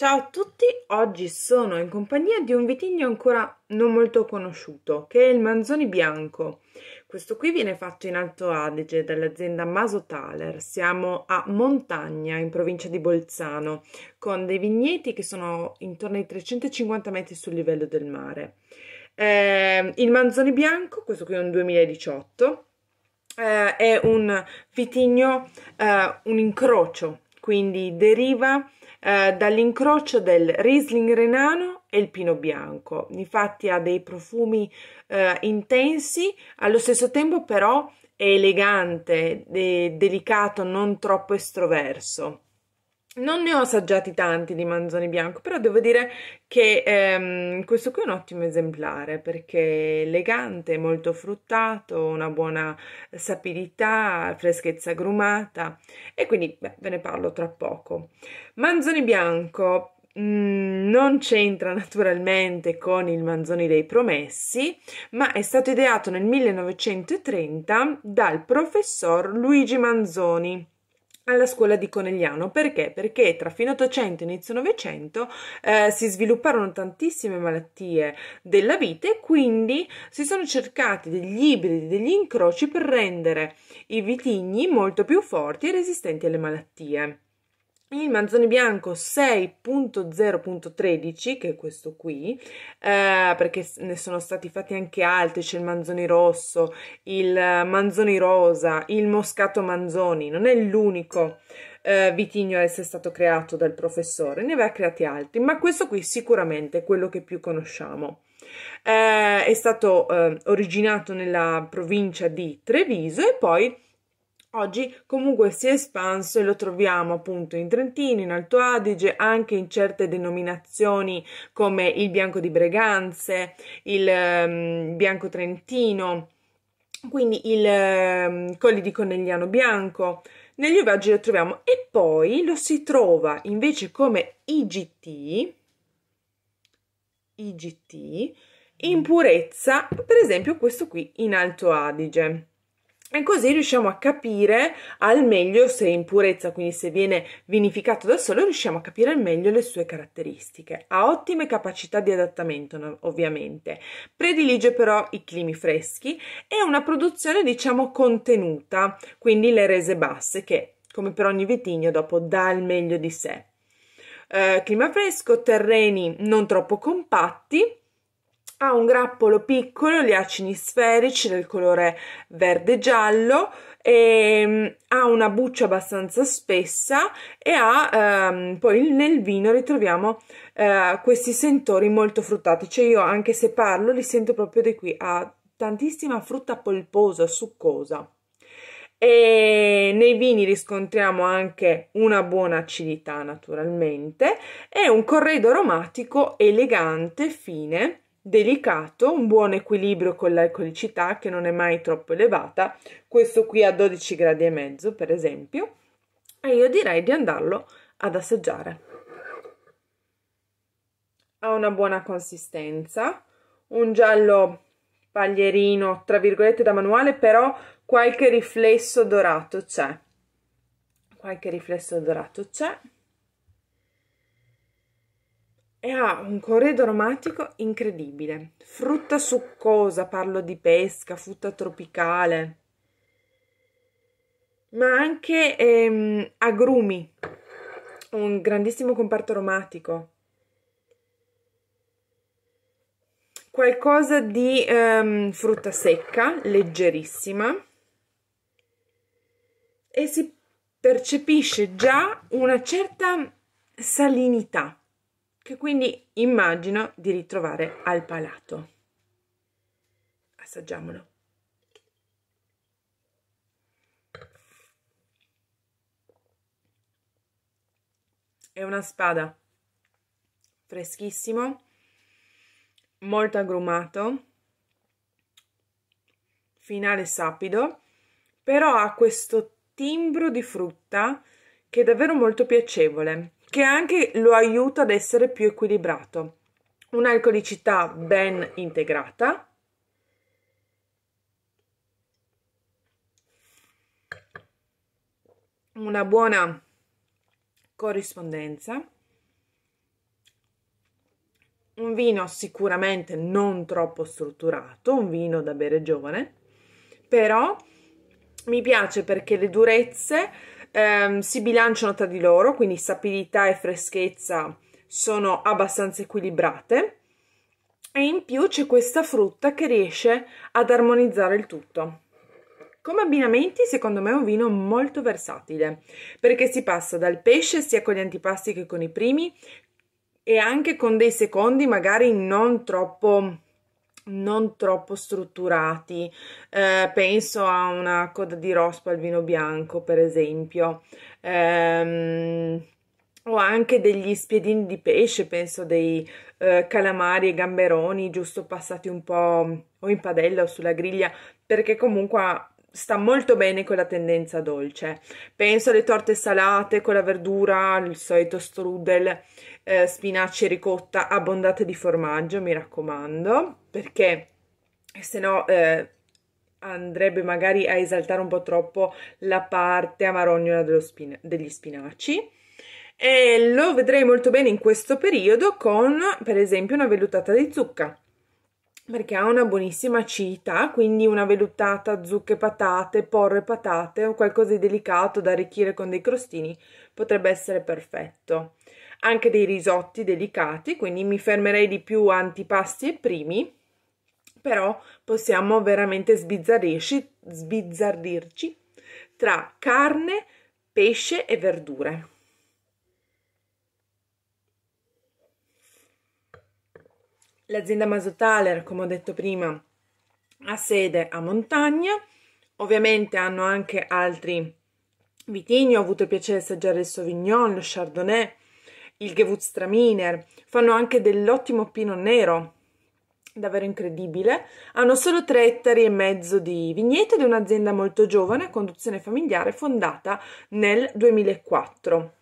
Ciao a tutti, oggi sono in compagnia di un vitigno ancora non molto conosciuto, che è il Manzoni Bianco. Questo qui viene fatto in Alto Adige dall'azienda Masotaler, siamo a Montagna in provincia di Bolzano, con dei vigneti che sono intorno ai 350 metri sul livello del mare. Eh, il Manzoni Bianco, questo qui è un 2018, eh, è un vitigno, eh, un incrocio quindi deriva eh, dall'incrocio del Riesling renano e il Pino Bianco. Infatti ha dei profumi eh, intensi, allo stesso tempo però è elegante, è delicato, non troppo estroverso. Non ne ho assaggiati tanti di manzoni bianco, però devo dire che ehm, questo qui è un ottimo esemplare perché è elegante, molto fruttato, una buona sapidità, freschezza grumata e quindi beh, ve ne parlo tra poco. Manzoni bianco mh, mm, non c'entra naturalmente con il Manzoni dei Promessi, ma è stato ideato nel 1930 dal professor Luigi Manzoni alla scuola di Conegliano. Perché? Perché tra fine 800 e inizio 900 eh, si svilupparono tantissime malattie della vite, e quindi si sono cercati degli ibridi, degli incroci per rendere i vitigni molto più forti e resistenti alle malattie il manzone bianco 6.0.13, che è questo qui, eh, perché ne sono stati fatti anche altri, c'è il manzoni rosso, il eh, manzoni rosa, il moscato manzoni, non è l'unico eh, vitigno a essere stato creato dal professore, ne aveva creati altri, ma questo qui sicuramente è quello che più conosciamo. Eh, è stato eh, originato nella provincia di Treviso e poi Oggi comunque si è espanso e lo troviamo appunto in Trentino, in Alto Adige, anche in certe denominazioni come il Bianco di Breganze, il um, Bianco Trentino, quindi il um, Colli di Conegliano Bianco. Negli ovaggi lo troviamo e poi lo si trova invece come IGT, IGT in mm. purezza, per esempio questo qui in Alto Adige. E così riusciamo a capire al meglio se è in purezza, quindi se viene vinificato da solo, riusciamo a capire al meglio le sue caratteristiche. Ha ottime capacità di adattamento, ovviamente. Predilige però i climi freschi e una produzione, diciamo, contenuta, quindi le rese basse, che, come per ogni vitigno, dopo dà il meglio di sé. Eh, clima fresco, terreni non troppo compatti ha un grappolo piccolo, gli acini sferici del colore verde-giallo, ehm, ha una buccia abbastanza spessa e ha ehm, poi nel vino ritroviamo eh, questi sentori molto fruttati, cioè io anche se parlo li sento proprio di qui, ha tantissima frutta polposa, succosa. E nei vini riscontriamo anche una buona acidità naturalmente e un corredo aromatico elegante, fine, delicato, un buon equilibrio con l'alcolicità che non è mai troppo elevata, questo qui a 12 gradi e mezzo per esempio, e io direi di andarlo ad assaggiare. Ha una buona consistenza, un giallo paglierino, tra virgolette da manuale, però qualche riflesso dorato c'è. Qualche riflesso dorato c'è e ha un corredo aromatico incredibile. Frutta succosa, parlo di pesca, frutta tropicale, ma anche ehm, agrumi, un grandissimo comparto aromatico. Qualcosa di ehm, frutta secca, leggerissima, e si percepisce già una certa salinità che quindi immagino di ritrovare al palato. Assaggiamolo. È una spada, freschissimo, molto agrumato, finale sapido, però ha questo timbro di frutta che è davvero molto piacevole che anche lo aiuta ad essere più equilibrato. Un'alcolicità ben integrata, una buona corrispondenza, un vino sicuramente non troppo strutturato, un vino da bere giovane, però mi piace perché le durezze ehm, si bilanciano tra di loro, quindi sapidità e freschezza sono abbastanza equilibrate e in più c'è questa frutta che riesce ad armonizzare il tutto. Come abbinamenti, secondo me è un vino molto versatile, perché si passa dal pesce sia con gli antipasti che con i primi e anche con dei secondi magari non troppo non troppo strutturati. Eh, penso a una coda di rospo al vino bianco, per esempio. Ehm, o anche degli spiedini di pesce, penso dei eh, calamari e gamberoni, giusto passati un po' o in padella o sulla griglia, perché comunque sta molto bene con la tendenza dolce. Penso alle torte salate con la verdura, il solito strudel, eh, spinaci e ricotta abbondate di formaggio, mi raccomando, perché se no eh, andrebbe magari a esaltare un po' troppo la parte amarognola spin degli spinaci. E lo vedrei molto bene in questo periodo con, per esempio, una vellutata di zucca perché ha una buonissima acidità, quindi una vellutata zucche patate, porre patate o qualcosa di delicato da arricchire con dei crostini potrebbe essere perfetto. Anche dei risotti delicati, quindi mi fermerei di più a antipasti e primi, però possiamo veramente sbizzarrirci, sbizzarrirci tra carne, pesce e verdure. L'azienda Masotaler, come ho detto prima, ha sede a Montagna, ovviamente hanno anche altri vitigni, ho avuto il piacere di assaggiare il Sauvignon, lo Chardonnay, il Gewürztraminer, fanno anche dell'ottimo Pino Nero, davvero incredibile. Hanno solo tre ettari e mezzo di vigneto ed è un'azienda molto giovane a conduzione familiare fondata nel 2004.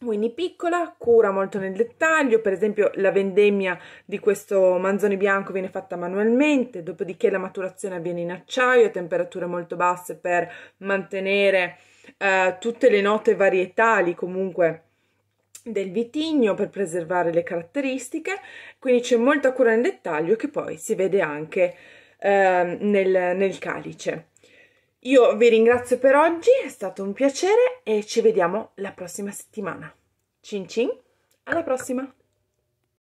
Winnie piccola cura molto nel dettaglio, per esempio la vendemmia di questo manzone bianco viene fatta manualmente, dopodiché la maturazione avviene in acciaio a temperature molto basse per mantenere eh, tutte le note varietali comunque del vitigno per preservare le caratteristiche, quindi c'è molta cura nel dettaglio che poi si vede anche eh, nel, nel calice. Io vi ringrazio per oggi, è stato un piacere e ci vediamo la prossima settimana. Cin cin, alla prossima!